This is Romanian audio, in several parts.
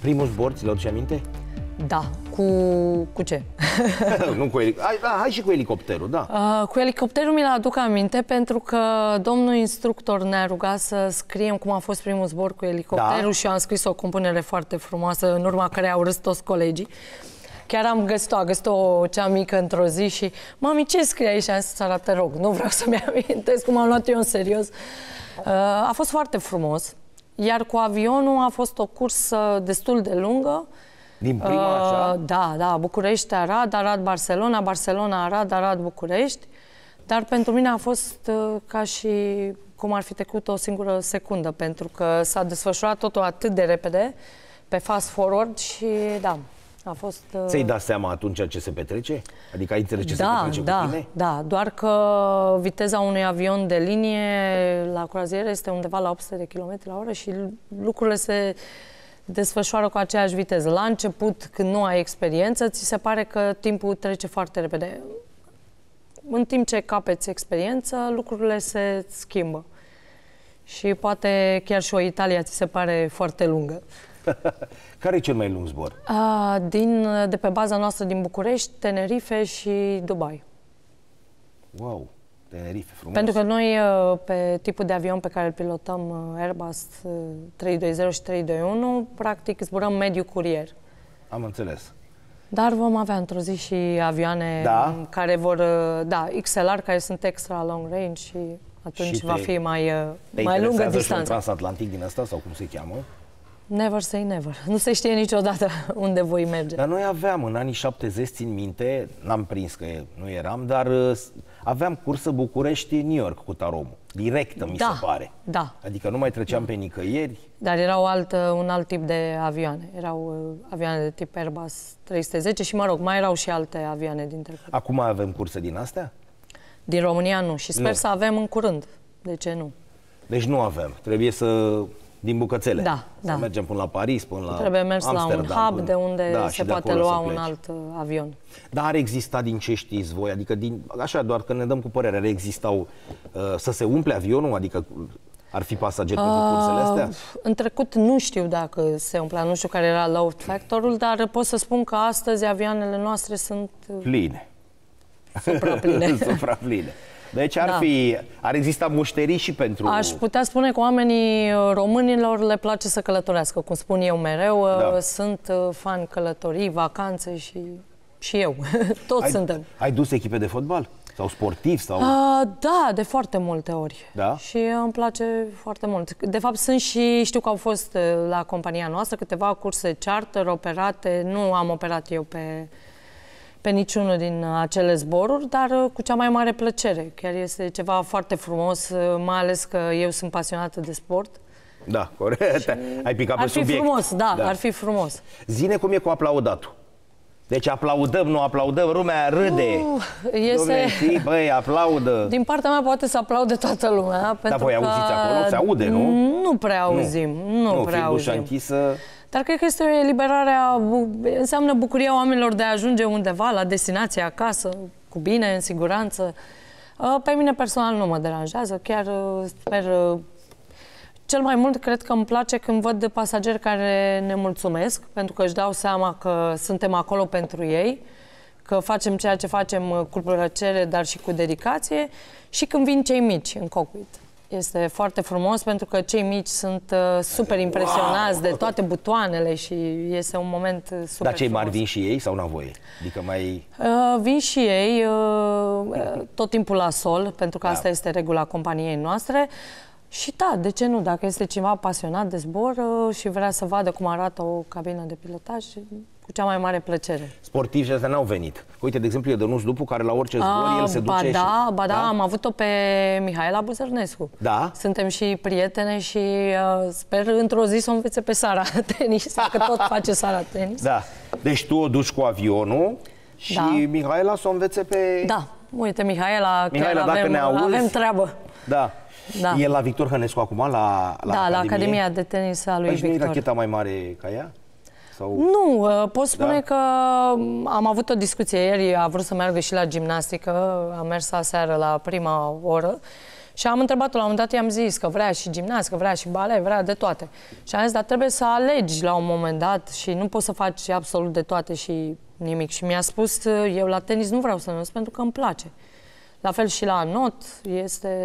Primul zbor, ți-l aduce aminte? Da. Cu, cu ce? nu cu hai, da, hai și cu elicopterul, da. Uh, cu elicopterul mi-l aduc aminte pentru că domnul instructor ne-a rugat să scriem cum a fost primul zbor cu elicopterul da. și am scris o compunere foarte frumoasă, în urma care au râs toți colegii. Chiar am găsit-o, a găsit-o cea mică într-o zi și mami, ce scrie aici? Am zis, te rog, nu vreau să-mi amintesc cum am luat eu în serios. Uh, a fost foarte frumos. Iar cu avionul a fost o cursă destul de lungă. Din prima uh, așa? Da, da, București, Arad, Arad, Barcelona, Barcelona, Arad, Arad, București. Dar pentru mine a fost uh, ca și cum ar fi trecut o singură secundă, pentru că s-a desfășurat totul atât de repede, pe fast forward și da, a fost... Uh... Ți-ai dat seama atunci ce se petrece? Adică ai înțeles ce da, se petrece da, cu tine? Da, doar că viteza unui avion de linie la croazieră este undeva la 800 de km la oră și lucrurile se desfășoară cu aceeași viteză. La început, când nu ai experiență, ți se pare că timpul trece foarte repede. În timp ce capeți experiență, lucrurile se schimbă. Și poate chiar și o Italia ți se pare foarte lungă. Care e cel mai lung zbor? A, din, de pe baza noastră din București, Tenerife și Dubai. Wow! Tenerife, frumos. Pentru că noi, uh, pe tipul de avion pe care îl pilotăm, uh, Airbus 320 uh, și 321, practic zburăm mediu curier. Am înțeles. Dar vom avea într-o zi și avioane da. Um, care vor, da, XLR, care sunt extra long range și atunci și te, va fi mai, mai lungă distanță. Și transatlantic din asta sau cum se cheamă? Never say never. Nu se știe niciodată unde voi merge. Dar noi aveam în anii 70, țin minte, n-am prins că nu eram, dar uh, aveam cursă București-New York cu taromu. Directă, mi da, se pare. Da. Adică nu mai treceam da. pe nicăieri. Dar erau alt, un alt tip de avioane. Erau uh, avioane de tip Airbus 310 și, mă rog, mai erau și alte avioane din trecut. Acum avem curse din astea? Din România nu și sper nu. să avem în curând. De ce nu? Deci nu avem. Trebuie să din bucățele. Da, da. Să mergem până la Paris, până la Trebuie mers Amsterdam, la un hub până... de unde da, se de poate lua un alt uh, avion. Dar ar exista din ce știți voi, adică din, așa doar că ne dăm cu părere, ar exista uh, să se umple avionul, adică ar fi pasager pentru uh, cursele astea? În trecut nu știu dacă se umplea, nu știu care era load factorul, dar pot să spun că astăzi avioanele noastre sunt... Uh, pline. supra pline. Deci ar, da. fi, ar exista mușterii și pentru... Aș putea spune că oamenii românilor le place să călătorească, cum spun eu mereu. Da. Uh, sunt uh, fan călătorii, vacanțe și, și eu. Toți ai, suntem. Ai dus echipe de fotbal? Sau sportiv? Sau... Uh, da, de foarte multe ori. Da? Și îmi place foarte mult. De fapt, sunt și știu că au fost uh, la compania noastră câteva curse charter operate. Nu am operat eu pe pe niciunul din uh, acele zboruri, dar uh, cu cea mai mare plăcere. Chiar este ceva foarte frumos, uh, mai ales că eu sunt pasionată de sport. Da, corect. Și... Ai picat pe ar subiect. Ar fi frumos, da, da, ar fi frumos. Zine cum e cu aplaudatul. Deci aplaudăm, nu aplaudăm, lumea râde. Uh, este... Lume, zi, băi, aplaudă. Din partea mea poate să aplaude toată lumea. Dar voi că... auziți acolo? Se aude, nu? Nu prea auzim. Nu, nu prea auzim. închisă... Dar cred că este eliberarea, înseamnă bucuria oamenilor de a ajunge undeva, la destinație, acasă, cu bine, în siguranță. Uh, pe mine personal nu mă deranjează, chiar uh, sper... Uh, cel mai mult cred că îmi place când văd de pasageri care ne mulțumesc, pentru că își dau seama că suntem acolo pentru ei, că facem ceea ce facem cu plăcere, dar și cu dedicație, și când vin cei mici în cockpit. Este foarte frumos pentru că cei mici sunt uh, super impresionați wow! de toate butoanele și este un moment uh, super Dar cei mari frumos. vin și ei sau n-au voie? Adică mai... Uh, vin și ei uh, uh, tot timpul la sol, pentru că da. asta este regula companiei noastre. Și da, de ce nu? Dacă este cineva pasionat de zbor uh, și vrea să vadă cum arată o cabină de pilotaj, cu cea mai mare plăcere. Sportivi ăsta n-au venit. Uite, de exemplu, e Dănuț Dupu, care la orice zbor, ah, el se ba duce da, și... Ba da, da, am avut-o pe Mihaela Buzărnescu. Da? Suntem și prietene și uh, sper într-o zi să o învețe pe Sara tenis, că tot face Sara tenis. Da. Deci tu o duci cu avionul și da. Mihaela să o învețe pe... Da. Uite, Mihaela, Mihaela că avem, ne auzi, avem treabă. Da. Da. E la Victor Hănescu acum, la, la Da, Academie. la Academia de Tenis a lui păi Victor. nu e racheta mai mare ca ea? Sau... Nu, uh, pot spune da? că um, am avut o discuție ieri, a vrut să meargă și la gimnastică, a mers aseară la prima oră și am întrebat-o la un moment dat, i-am zis că vrea și gimnastică, vrea și bale, vrea de toate. Și am zis, dar trebuie să alegi la un moment dat și nu poți să faci absolut de toate și nimic. Și mi-a spus, eu la tenis nu vreau să mers pentru că îmi place. La fel și la not este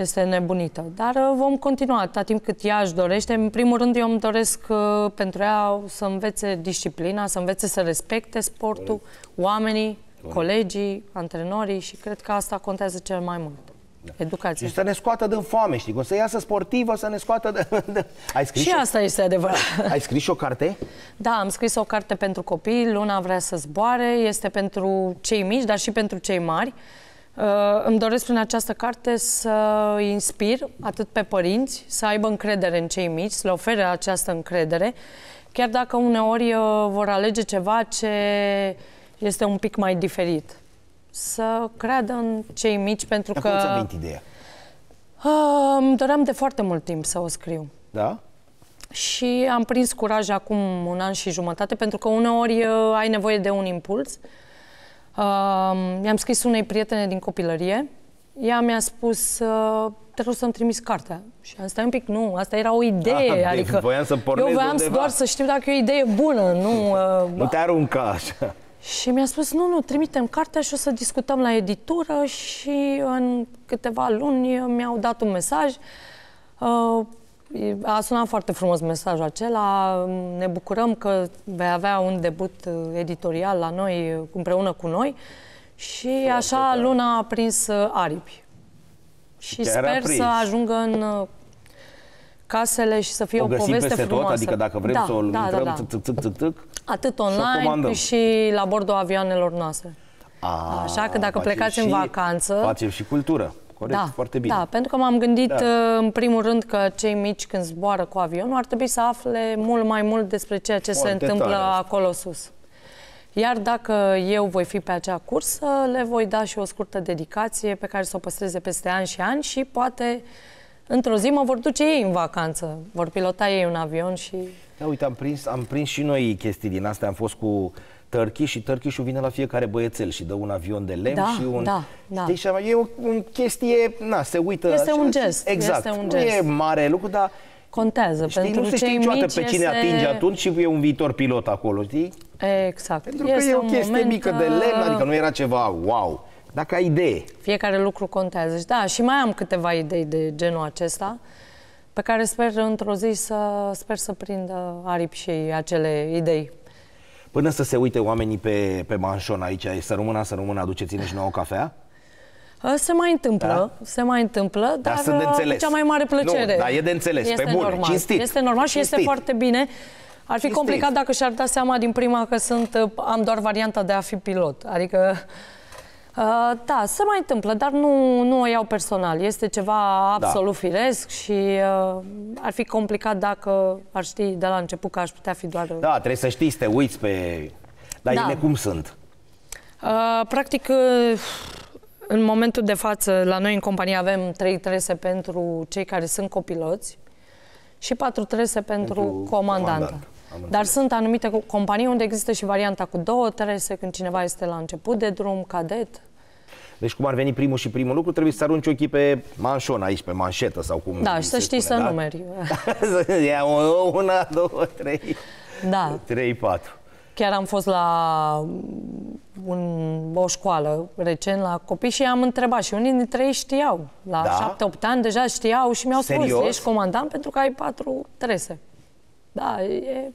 este nebunită. Dar uh, vom continua atâta timp cât ea își dorește. În primul rând, eu îmi doresc uh, pentru ea să învețe disciplina, să învețe să respecte sportul, oamenii, colegii, antrenorii și cred că asta contează cel mai mult. Da. Educație. Și să ne scoată din foame, știi? O să iasă sportivă, să ne scoată de... de... Ai scris și o... asta este adevărat. Ai scris și o carte? Da, am scris o carte pentru copii, Luna vrea să zboare, este pentru cei mici, dar și pentru cei mari. Uh, îmi doresc prin această carte să inspir atât pe părinți, să aibă încredere în cei mici, să le ofere această încredere, chiar dacă uneori uh, vor alege ceva ce este un pic mai diferit. Să creadă în cei mici, pentru Dar că... Cum ți-a venit ideea? Uh, îmi doream de foarte mult timp să o scriu. Da? Și am prins curaj acum un an și jumătate, pentru că uneori ai nevoie de un impuls. Uh, i-am scris unei prietene din copilărie. Ea mi-a spus, te rog să-mi trimis cartea. Și am stai un pic, nu, asta era o idee. Ah, adică voiam să Eu voiam undeva. doar să știu dacă e o idee bună, nu... Uh, nu te arunca așa. Și mi-a spus, nu, nu, trimitem cartea și o să discutăm la editură și în câteva luni mi-au dat un mesaj. Uh, a sunat foarte frumos mesajul acela. Ne bucurăm că vei avea un debut uh, editorial la noi, uh, împreună cu noi. Și foarte așa tare. luna a prins uh, aripi. Și Chiar sper să ajungă în casele și să fie o, o poveste peste frumoasă. Tot, adică dacă vrem da, să o da, intrăm, da, da. Tâc, tâc, tâc, Atât online și la bordul avioanelor noastre. A, Așa că dacă plecați și, în vacanță... Facem și cultură corect, da, foarte bine. Da, pentru că m-am gândit da. Uh, în primul rând că cei mici când zboară cu avionul ar trebui să afle mult mai mult despre ceea ce foarte se întâmplă tare. acolo sus. Iar dacă eu voi fi pe acea cursă, le voi da și o scurtă dedicație pe care să o păstreze peste ani și ani și poate într-o zi mă vor duce ei în vacanță. Vor pilota ei un avion și... Da, uite, am prins, am prins și noi chestii din astea. Am fost cu tărchi și și vine la fiecare băiețel și dă un avion de lemn da, și un... Da, da. Știi, și e o, un chestie, na, se uită... Este un gest. Exact. Este un gest. Nu e mare lucru, dar contează. Știi, pentru nu se știe niciodată pe cine este... atinge atunci și e un viitor pilot acolo, știi? Exact. Pentru este că e o chestie moment... mică de lemn, uh, adică nu era ceva wow. Dacă ai idee. Fiecare lucru contează. Da, și mai am câteva idei de genul acesta pe care sper într-o zi să, sper să prindă aripi și acele idei. Până să se uite oamenii pe, pe manșon aici, să rămână, să rămână, aduceți-ne și nouă cafea? Se mai întâmplă, da? se mai întâmplă, dar, dar sunt de uh, înțeles. cea mai mare plăcere. Nu, dar e de înțeles, este pe bune, normal. cinstit. Este normal și cinstit. este foarte bine. Ar fi cinstit. complicat dacă și-ar da seama din prima că sunt, uh, am doar varianta de a fi pilot. Adică Uh, da, se mai întâmplă, dar nu, nu o iau personal. Este ceva da. absolut da. firesc și uh, ar fi complicat dacă ar ști de la început că aș putea fi doar... Uh, da, trebuie să știi, să te uiți pe... Dar da. ele cum sunt? Uh, practic, uh, în momentul de față, la noi în companie avem trei trese pentru cei care sunt copiloți și patru trese pentru, pentru comandantă. comandant. Dar sunt anumite companii unde există și varianta cu două terese, când cineva este la început de drum, cadet. Deci cum ar veni primul și primul lucru, trebuie să arunci ochii pe manșon aici, pe manșetă sau cum Da, și să știi spune, să da? numeri. să ia una, două, trei, da. trei, patru. Chiar am fost la un, o școală recent la copii și am întrebat și unii dintre ei știau. La da? șapte, opt ani deja știau și mi-au spus, ești comandant pentru că ai patru trese. Da, e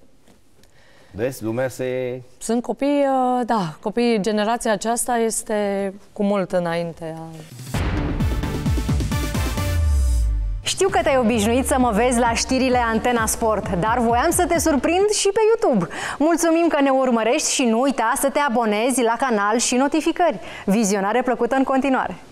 Vezi, lumea se... Sunt copii, uh, da, copii, generația aceasta este cu mult înainte. Știu că te-ai obișnuit să mă vezi la știrile Antena Sport, dar voiam să te surprind și pe YouTube. Mulțumim că ne urmărești și nu uita să te abonezi la canal și notificări. Vizionare plăcută în continuare!